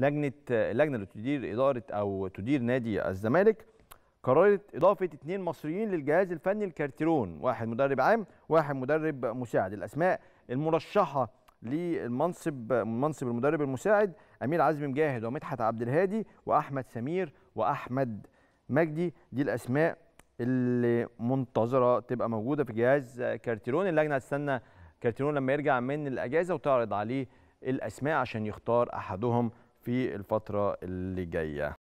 لجنه اللجنه اللي تدير اداره او تدير نادي الزمالك قررت اضافه اثنين مصريين للجهاز الفني الكارتيرون واحد مدرب عام واحد مدرب مساعد الاسماء المرشحه للمنصب منصب المدرب المساعد امير عزمي مجاهد ومدحت عبد الهادي واحمد سمير واحمد مجدي دي الاسماء اللي منتظره تبقى موجوده في جهاز كارتيرون اللجنه هتستنى كارتيرون لما يرجع من الاجازه وتعرض عليه الاسماء عشان يختار احدهم في الفترة اللي جاية